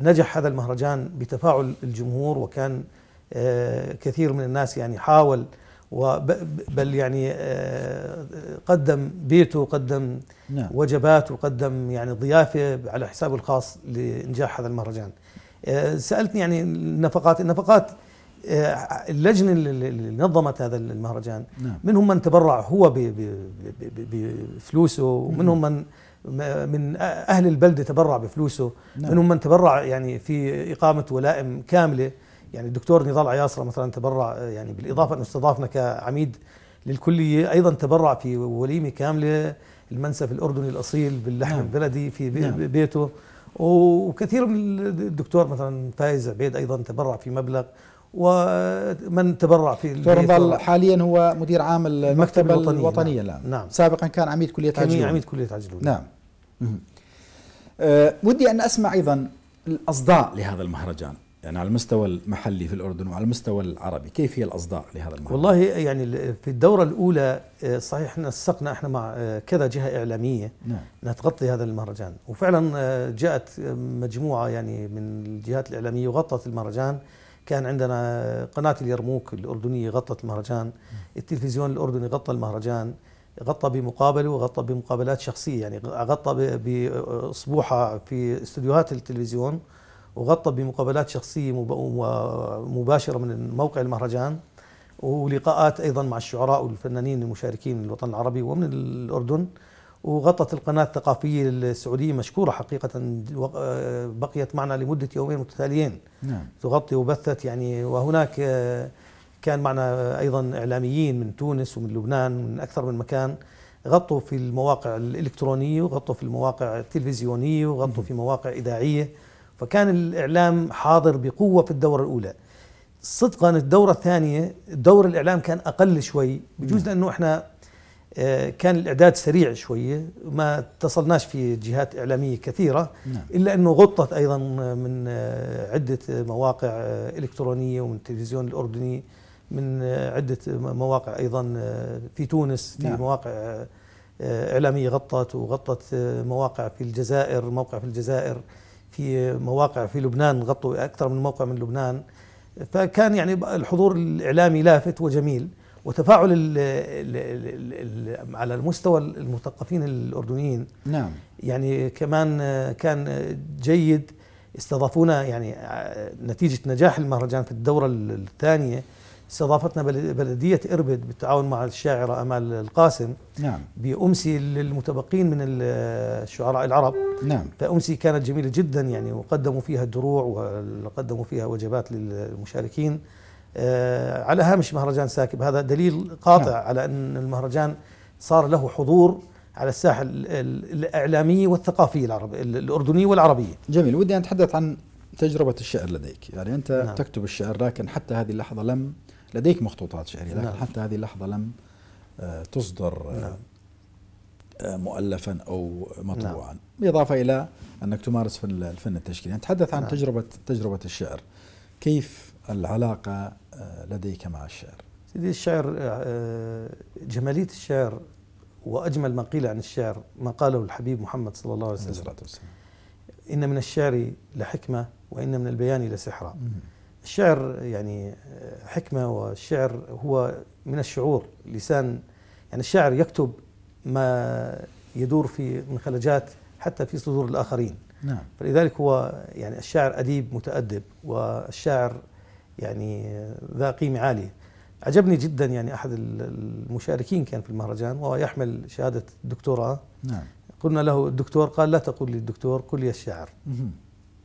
نجح هذا المهرجان بتفاعل الجمهور وكان آه، كثير من الناس يعني حاول بل يعني آه، قدم بيته قدم نعم. وجبات وقدم يعني ضيافه على حسابه الخاص لانجاح هذا المهرجان سالتني يعني النفقات النفقات آه، اللجنة اللي نظمت هذا المهرجان نعم. منهم من تبرع هو بفلوسه ومنهم من من أهل البلدة تبرع بفلوسه نعم. منهم من تبرع يعني في إقامة ولائم كاملة يعني الدكتور نضال عياصرة مثلا تبرع آه، يعني بالإضافة أنه استضافنا كعميد للكلية أيضا تبرع في وليمة كاملة المنسف الأردني الأصيل باللحم نعم. البلدي في بيته نعم. بيته وكثير من الدكتور مثلا فايز عبيد أيضا تبرع في مبلغ ومن تبرع في تورنبال حاليا هو مدير عام المكتبة الوطنية, الوطنية نعم. نعم سابقا كان عميد كلية كان عجلون عميد كلية عجلون نعم أه ودي أن أسمع أيضا الأصداء لهذا المهرجان يعني على المستوى المحلي في الأردن وعلى المستوى العربي كيف هي الأصداء لهذا المهرجان؟ والله يعني في الدورة الأولى أه، صحيح نسقنا احنا مع أه، كذا جهة إعلامية نعم. نتغطي هذا المهرجان وفعلا أه، جاءت مجموعة يعني من الجهات الإعلامية وغطت المهرجان كان عندنا قناة اليرموك الأردنية غطت المهرجان التلفزيون الأردني غطى المهرجان غطى بمقابله وغطى بمقابلات شخصية يعني غطى بأسبوعها في استديوهات التلفزيون وغطى بمقابلات شخصية مباشرة من موقع المهرجان ولقاءات أيضا مع الشعراء والفنانين المشاركين من الوطن العربي ومن الأردن وغطت القناة الثقافية السعودية مشكورة حقيقة بقيت معنا لمدة يومين متتاليين نعم. تغطي وبثت يعني وهناك كان معنا أيضا إعلاميين من تونس ومن لبنان ومن أكثر من مكان غطوا في المواقع الإلكترونية وغطوا في المواقع التلفزيونية وغطوا في مواقع إذاعية فكان الإعلام حاضر بقوة في الدورة الأولى صدقا الدورة الثانية دور الإعلام كان أقل شوي بجوز لأنه إحنا آه، كان الإعداد سريع شوية ما اتصلناش في جهات إعلامية كثيرة نعم. إلا أنه غطت أيضا من آه، عدة مواقع آه، إلكترونية ومن التلفزيون الأردني من عدة مواقع أيضا في تونس في نعم. مواقع إعلامية غطت وغطت مواقع في الجزائر موقع في الجزائر في مواقع في لبنان غطوا أكثر من موقع من لبنان فكان يعني الحضور الإعلامي لافت وجميل وتفاعل ال ال ال الـ على المستوى المثقفين الاردنيين نعم يعني كمان كان جيد استضافونا يعني نتيجه نجاح المهرجان في الدوره الثانيه استضافتنا بلدية إربد بالتعاون مع الشاعرة أمال القاسم نعم بأمسي للمتبقين من الشعراء العرب نعم فأمسي كانت جميلة جدا يعني وقدموا فيها الدروع وقدموا فيها وجبات للمشاركين آه، على هامش مهرجان ساكب هذا دليل قاطع نعم. على أن المهرجان صار له حضور على الساحة الإعلامية والثقافية العربية الأردنية والعربية جميل ودي أن أتحدث عن تجربة الشعر لديك يعني أنت نعم. تكتب الشعر لكن حتى هذه اللحظة لم لديك مخطوطات شعرية لكن نعم. حتى هذه اللحظة لم آه، تصدر آه، نعم. مؤلفا او مطبوعا نعم. بالاضافه الى انك تمارس في الفن التشكيلي نتحدث عن نعم. تجربه تجربه الشعر كيف العلاقه لديك مع الشعر؟ سيدي الشعر آه، آه، جمالية الشعر وأجمل ما قيل عن الشعر ما قاله الحبيب محمد صلى الله عليه وسلم إن من الشعر لحكمة وإن من البيان لسحرة الشعر يعني آه، حكمة والشعر هو من الشعور لسان يعني الشاعر يكتب ما يدور في من خلجات حتى في صدور الآخرين نعم. فلذلك هو يعني الشاعر أديب متأدب والشاعر يعني ذا قيمة عالية عجبني جدا يعني أحد المشاركين كان في المهرجان وهو يحمل شهادة الدكتوراه نعم قلنا له الدكتور قال لا تقول لي الدكتور قل لي الشاعر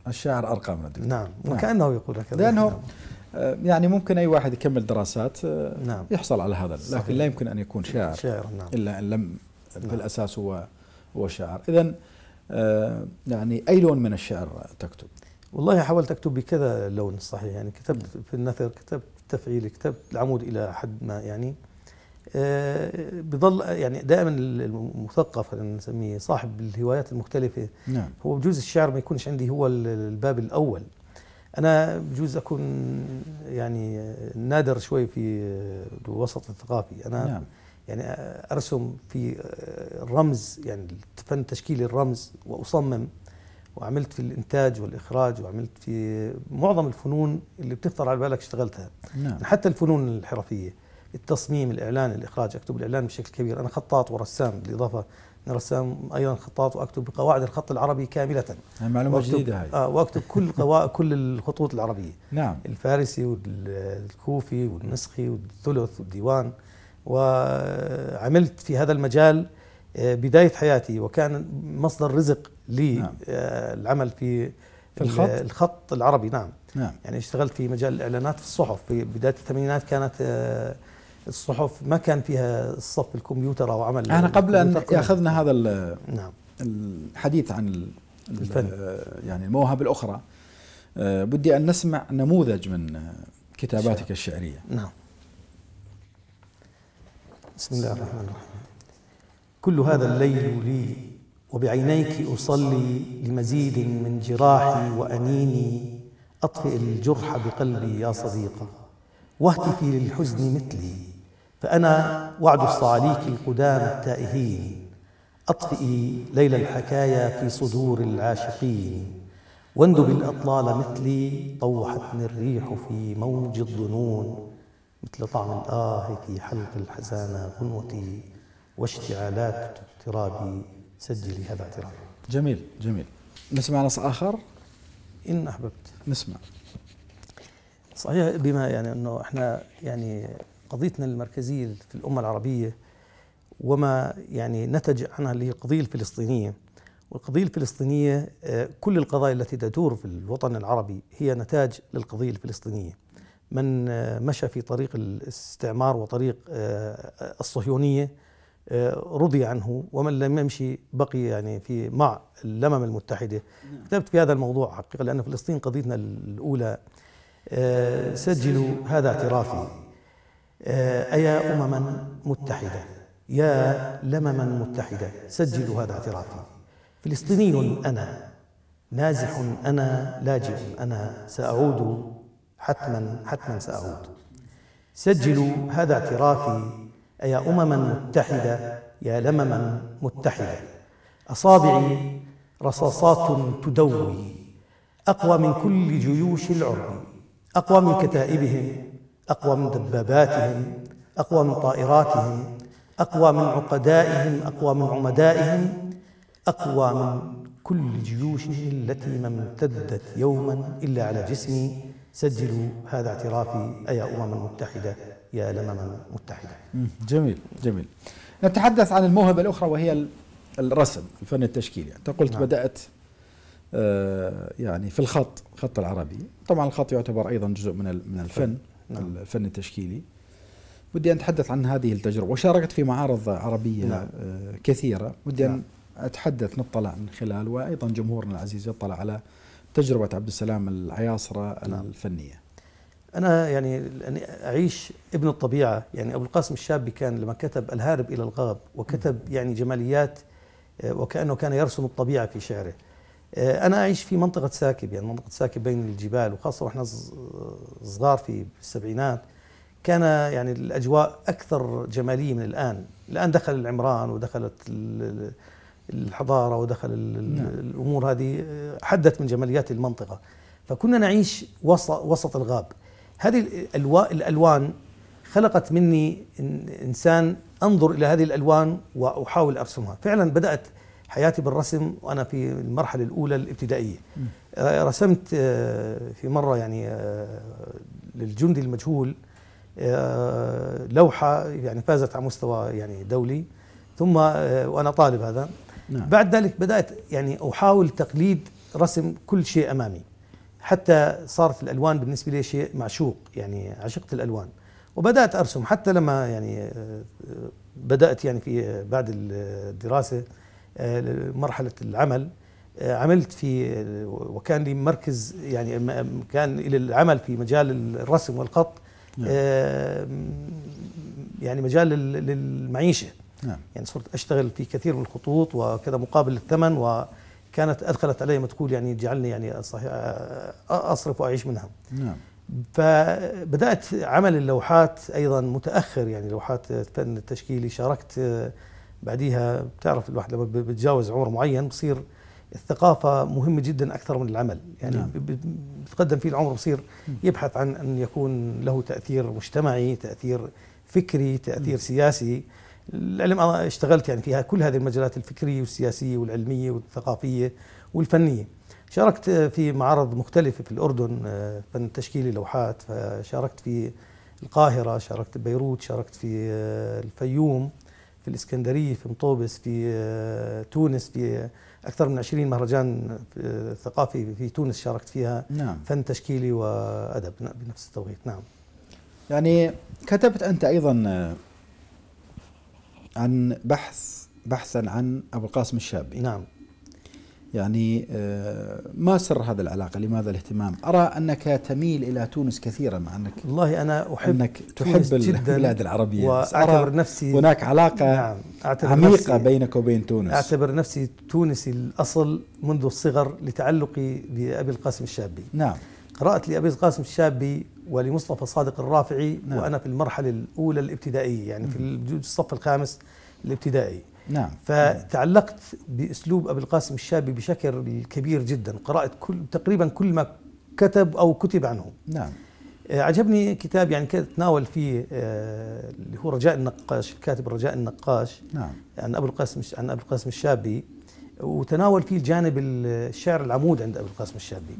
الشاعر أرقى من الدكتور نعم, نعم. وكأنه يقول هكذا لأنه نعم. آه، يعني ممكن أي واحد يكمل دراسات آه، نعم. يحصل على هذا صحيح. لكن لا يمكن أن يكون شاعر, شاعر نعم. إلا أن لم نعم. بالأساس هو هو شاعر إذا آه، يعني أي لون من الشعر تكتب والله حاولت اكتب بكذا لون صحيح يعني كتبت في النثر كتبت تفعيل كتبت العمود الى حد ما يعني أه بضل يعني دائما المثقف خلينا نسميه صاحب الهوايات المختلفه نعم. هو بجوز الشعر ما يكونش عندي هو الباب الاول انا بجوز اكون يعني نادر شوي في الوسط الثقافي انا نعم. يعني ارسم في الرمز يعني فن تشكيل الرمز واصمم وعملت في الانتاج والاخراج وعملت في معظم الفنون اللي بتخطر على بالك اشتغلتها نعم. حتى الفنون الحرفيه التصميم الاعلان الاخراج اكتب الاعلان بشكل كبير انا خطاط ورسام بالاضافه انا رسام ايضا خطاط واكتب بقواعد الخط العربي كامله معلومه جديده هاي اه واكتب كل كل الخطوط العربيه نعم الفارسي والكوفي والنسخي والثلث والديوان وعملت في هذا المجال آه، بدايه حياتي وكان مصدر رزق نعم. للعمل في في الخط الخط العربي نعم نعم يعني اشتغلت في مجال الاعلانات في الصحف في بدايه الثمانينات كانت آه، الصحف ما كان فيها الصف الكمبيوتر او عمل احنا قبل ان ياخذنا هذا نعم الحديث عن الفن يعني المواهب الاخرى آه، بدي ان نسمع نموذج من آه، كتاباتك شعر. الشعريه نعم بسم الله الرحمن الرحيم كل هذا الليل لي وبعينيك أصلي لمزيد من جراحي وأنيني أطفئ الجرح بقلبي يا صديقة واهتفي للحزن مثلي فأنا وعد الصعاليك القدام التائهين أطفئي ليل الحكايا في صدور العاشقين واندب الأطلال مثلي طوحتني الريح في موج الظنون مثل طعم الآه في حلق الحزانة غنوتي واشتعالات الترابي سجلي هذا اعتراف جميل جميل نسمع نص آخر إن أحببت نسمع صحيح بما يعني أنه إحنا يعني قضيتنا المركزية في الأمة العربية وما يعني نتج عنها اللي هي القضية الفلسطينية والقضية الفلسطينية آه، كل القضايا التي تدور في الوطن العربي هي نتاج للقضية الفلسطينية من آه، مشى في طريق الاستعمار وطريق آه، الصهيونية آه، رضي عنه ومن لم يمشي بقي يعني في مع الأمم المتحدة نعم. كتبت في هذا الموضوع حقيقة لأن فلسطين قضيتنا الأولى آه، سجلوا هذا اعترافي آه، أيا أمما متحدة يا لمما متحدة سجلوا هذا اعترافي فلسطيني أنا نازح أنا لاجئ أنا سأعود حتما حتما سأعود سجلوا هذا اعترافي أيا أمما متحدة يا لمما متحدة أصابعي رصاصات تدوي أقوى من كل جيوش العرب أقوى من كتائبهم أقوى من دباباتهم أقوى من طائراتهم أقوى من عقدائهم أقوى من عمدائهم أقوى من كل جيوشهم التي ما امتدت يوما إلا على جسمي سجلوا هذا اعترافي أيا أمم متحدة يا الأمم المتحدة جميل جميل نتحدث عن الموهبة الأخرى وهي الرسم الفن التشكيلي يعني أنت قلت نعم. بدأت آه، يعني في الخط الخط العربي طبعا الخط يعتبر أيضا جزء من من الفن نعم. الفن التشكيلي ودي أن أتحدث عن هذه التجربة وشاركت في معارض عربية نعم. آه، كثيرة ودي أن نعم. أتحدث نطلع من خلال وأيضا جمهورنا العزيز يطلع على تجربة عبد السلام العياصرة نعم. الفنية أنا يعني أن أعيش ابن الطبيعة يعني أبو القاسم الشابي كان لما كتب الهارب إلى الغاب وكتب يعني جماليات آه، وكأنه كان يرسم الطبيعة في شعره آه، أنا أعيش في منطقة ساكب يعني منطقة ساكب بين الجبال وخاصة وإحنا صغار في السبعينات كان يعني الأجواء أكثر جمالية من الآن الآن دخل العمران ودخلت الحضارة ودخل نعم. الأمور هذه آه، حدت من جماليات المنطقة فكنا نعيش وسط, وسط الغاب هذه الألوان خلقت مني إنسان أنظر إلى هذه الألوان وأحاول أرسمها فعلا بدأت حياتي بالرسم وأنا في المرحلة الأولى الابتدائية آه، رسمت آه، في مرة يعني آه، للجندي المجهول لوحة يعني فازت على مستوى يعني دولي ثم وأنا طالب هذا نعم. بعد ذلك بدأت يعني أحاول تقليد رسم كل شيء أمامي حتى صارت الالوان بالنسبه لي شيء معشوق يعني عشقت الالوان وبدات ارسم حتى لما يعني آه، بدات يعني في آه، بعد الدراسه آه، مرحله العمل عملت في وكان لي مركز يعني كان الى العمل في مجال الرسم والخط نعم. يعني مجال للمعيشه نعم. يعني صرت اشتغل في كثير من الخطوط وكذا مقابل الثمن و كانت أدخلت علي تقول يعني جعلني يعني أصرف وأعيش منها نعم فبدأت عمل اللوحات أيضا متأخر يعني لوحات الفن التشكيلي شاركت بعديها بتعرف الواحد لما بتجاوز عمر معين بصير الثقافة مهمة جدا أكثر من العمل يعني نعم. بتقدم فيه العمر بصير يبحث عن أن يكون له تأثير مجتمعي تأثير فكري تأثير م. سياسي العلم اشتغلت يعني فيها كل هذه المجالات الفكريه والسياسيه والعلميه والثقافيه والفنيه. شاركت في معارض مختلفه في الاردن آه، فن تشكيلي لوحات شاركت في القاهره، شاركت بيروت، شاركت في آه، الفيوم، في الاسكندريه، في مطوبس، في آه، تونس، في اكثر من 20 مهرجان ثقافي في تونس شاركت فيها نعم. فن تشكيلي وادب نعم، بنفس التوقيت، نعم. يعني كتبت انت ايضا عن بحث بحثا عن أبو القاسم الشابي نعم يعني آه، ما سر هذا العلاقة لماذا الاهتمام أرى أنك تميل إلى تونس كثيرا مع أنك والله أنا أحب أنك تحب البلاد العربية وأعتبر نفسي هناك علاقة نعم أعتبر عميقة نفسي بينك وبين تونس أعتبر نفسي تونسي الأصل منذ الصغر لتعلقي بأبي القاسم الشابي نعم قرأت لأبي قاسم الشابي ولمصطفى صادق الرافعي نعم. وأنا في المرحلة الأولى الابتدائية يعني في الصف الخامس الابتدائي نعم فتعلقت بأسلوب أبي القاسم الشابي بشكل كبير جدا قرأت كل تقريبا كل ما كتب أو كتب عنه نعم آه، عجبني كتاب يعني تناول فيه آه، اللي هو رجاء النقاش الكاتب رجاء النقاش نعم عن ابو القاسم عن ابو القاسم الشابي وتناول فيه الجانب الشعر العمود عند ابو القاسم الشابي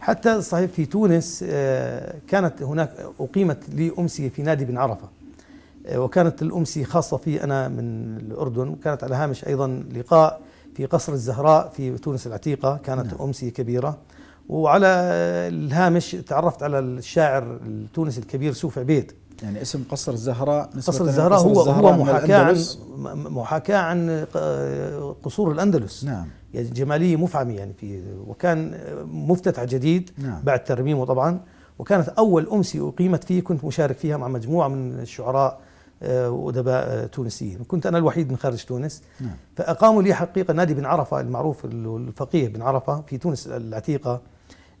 حتى صحيح في تونس آه، كانت هناك أقيمت لي أمسية في نادي بن عرفة آه، وكانت الأمسية خاصة في أنا من الأردن وكانت على هامش أيضا لقاء في قصر الزهراء في تونس العتيقة كانت نعم. أمسية كبيرة وعلى الهامش تعرفت على الشاعر التونسي الكبير سوف عبيد يعني اسم قصر الزهراء نسبة قصر الزهراء هو الزهراء هو محاكاة عن محاكاة عن قصور الأندلس نعم يعني جمالية مفعمة يعني في وكان مفتتح جديد نعم بعد ترميمه طبعا وكانت أول أمسية أقيمت فيه كنت مشارك فيها مع مجموعة من الشعراء آه، وأدباء آه، تونسيين كنت أنا الوحيد من خارج تونس نعم. فأقاموا لي حقيقة نادي بن عرفة المعروف الفقيه بن عرفة في تونس العتيقة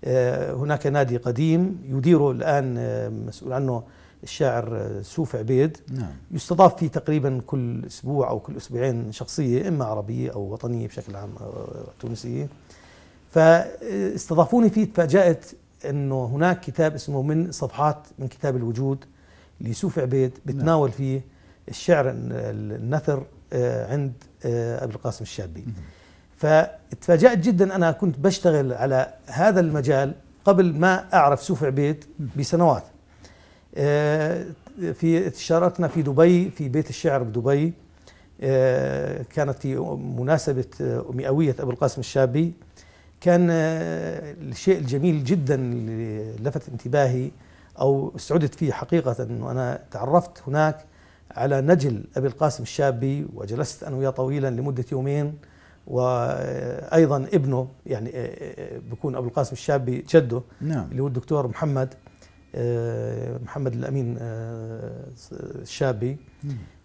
آه، هناك نادي قديم يديره الآن مسؤول عنه الشاعر سوف عبيد نعم. يستضاف فيه تقريبا كل اسبوع او كل اسبوعين شخصيه اما عربيه او وطنيه بشكل عام أو تونسيه فاستضافوني فيه تفاجات انه هناك كتاب اسمه من صفحات من كتاب الوجود لسوف عبيد نعم. بتناول فيه الشعر النثر آه، عند ابو آه، القاسم الشابي فتفاجأت جدا انا كنت بشتغل على هذا المجال قبل ما اعرف سوف عبيد بسنوات آه، في شاركنا في دبي في بيت الشعر بدبي آه، كانت في مناسبة مئوية أبو القاسم الشابي كان آه، الشيء الجميل جدا اللي لفت انتباهي أو سعدت فيه حقيقة أنه أنا تعرفت هناك على نجل أبي القاسم الشابي وجلست أنا وياه طويلا لمدة يومين وأيضا ابنه يعني بكون أبو القاسم الشابي جده نعم. اللي هو الدكتور محمد آه، محمد الامين آه، الشابي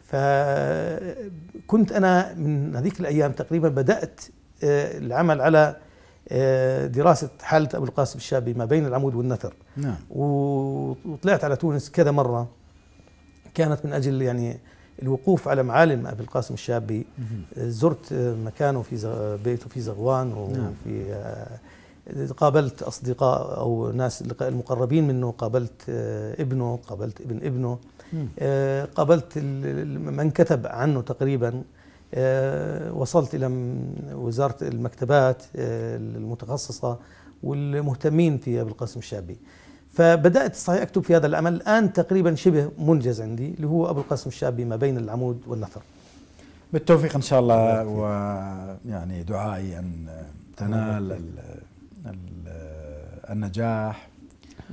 فكنت انا من هذيك الايام تقريبا بدات آه، العمل على دراسة حالة أبو القاسم الشابي ما بين العمود والنثر نعم. وطلعت على تونس كذا مرة كانت من أجل يعني الوقوف على معالم أبو القاسم الشابي زرت مكانه في بيته في زغوان نعم. وفي نعم. قابلت أصدقاء أو ناس المقربين منه قابلت آه، ابنه قابلت ابن ابنه آه، قابلت من كتب عنه تقريبا آه، وصلت إلى وزارة المكتبات المتخصصة والمهتمين في أبو القاسم الشابي فبدأت صحيح أكتب في هذا العمل الآن تقريبا شبه منجز عندي اللي هو أبو القاسم الشابي ما بين العمود والنثر بالتوفيق إن شاء الله ويعني دعائي أن تنال النجاح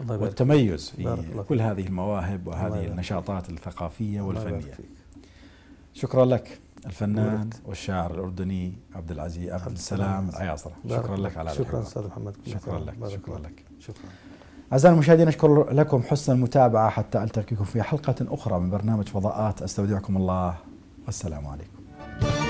والتميز في كل هذه المواهب وهذه النشاطات الثقافية والفنية شكرا لك الفنان والشاعر الأردني عبد العزيز عبد السلام العياصرة شكرا لك على شكرا أستاذ محمد شكرا لك شكرا لك شكرا أعزائي المشاهدين أشكر لكم حسن المتابعة حتى ألتقيكم في حلقة أخرى من برنامج فضاءات أستودعكم الله والسلام عليكم